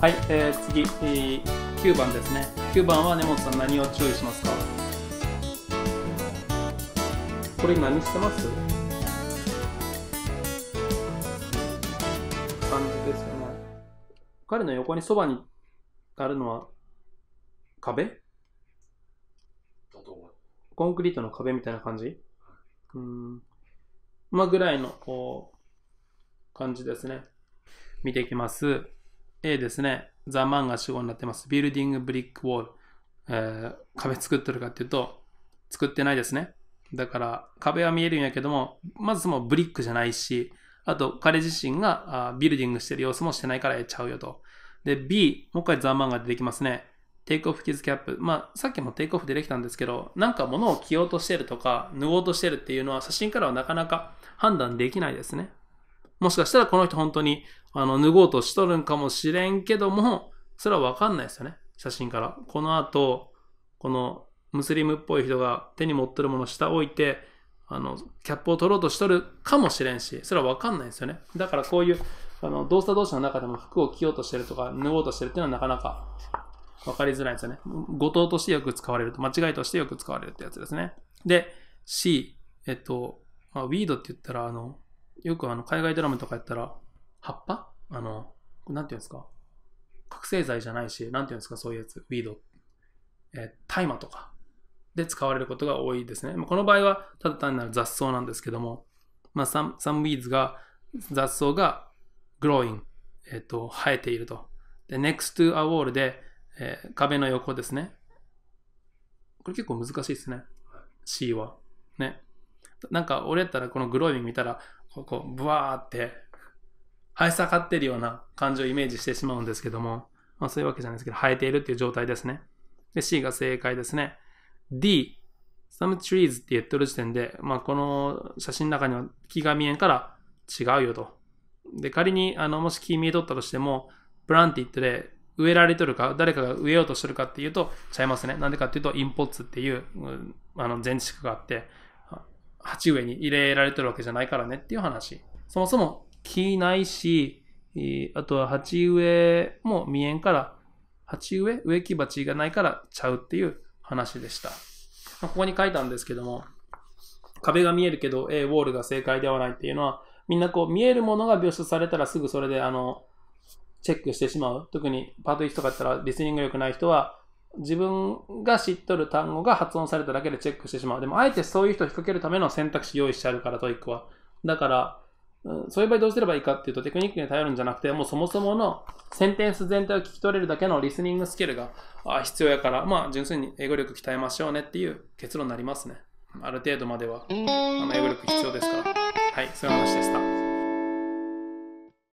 はい、えー、次、えー、9番ですね。9番は根本さん何を注意しますかこれ何してます感じですよね。彼の横にそばにあるのは壁コンクリートの壁みたいな感じうん。まあぐらいのこう感じですね。見ていきます。A ですね、ザ・マンが主語になってます。ビルディング・ブリック・ウォール。壁作ってるかっていうと、作ってないですね。だから、壁は見えるんやけども、まずそのブリックじゃないし、あと、彼自身があビルディングしてる様子もしてないからやっちゃうよと。で、B、もう一回ザ・マンが出てきますね。テイクオフ・キズ・キャップ。まあ、さっきもテイクオフ出てきたんですけど、なんか物を着ようとしてるとか、脱ごうとしてるっていうのは、写真からはなかなか判断できないですね。もしかしたらこの人本当に、あの、脱ごうとしとるんかもしれんけども、それはわかんないですよね。写真から。この後、このムスリムっぽい人が手に持ってるものを下置いて、あの、キャップを取ろうとしとるかもしれんし、それはわかんないですよね。だからこういう、あの、動作同士の中でも服を着ようとしてるとか、脱ごうとしてるっていうのはなかなか分かりづらいんですよね。後藤としてよく使われると、間違いとしてよく使われるってやつですね。で、C、えっと、まあ、ウィードって言ったら、あの、よくあの海外ドラマとかやったら、葉っぱあの、なんていうんですか覚醒剤じゃないし、なんていうんですかそういうやつ、ウィード。え大、麻とかで使われることが多いですね。この場合は、ただ単なる雑草なんですけども、まあ、サンサウィーズが、雑草がグローイン、えっ、ー、と、生えていると。で、next to a wall で、えー、壁の横ですね。これ結構難しいですね。C は。ね。なんか俺やったらこのグロービング見たら、ここブワーって、生えがってるような感じをイメージしてしまうんですけども、まあそういうわけじゃないですけど、生えているっていう状態ですね。で、C が正解ですね。D、some trees って言ってる時点で、まあこの写真の中には木が見えんから違うよと。で、仮に、あの、もし木見えとったとしても、プランティってで植えられとるか、誰かが植えようとしてるかっていうと、ちゃいますね。なんでかっていうと、インポッツっていう、あの、前置区があって、鉢植えに入れられてるわけじゃないからねっていう話。そもそも木ないし、あとは鉢植えも見えんから、鉢植え植木鉢がないからちゃうっていう話でした。ここに書いたんですけども、壁が見えるけど A ウォールが正解ではないっていうのは、みんなこう見えるものが描写されたらすぐそれであの、チェックしてしまう。特にパート1とかやったらリスニング良くない人は、自分が知っとる単語が発音されただけでチェックしてしまう。でも、あえてそういう人を引っ掛けるための選択肢用意してあるから、トイックは。だから、うん、そういう場合どうすればいいかっていうと、テクニックに頼るんじゃなくて、もうそもそものセンテンス全体を聞き取れるだけのリスニングスキルが必要やから、まあ、純粋に英語力鍛えましょうねっていう結論になりますね。ある程度までは、あの英語力必要ですから。はい、そういう話でした。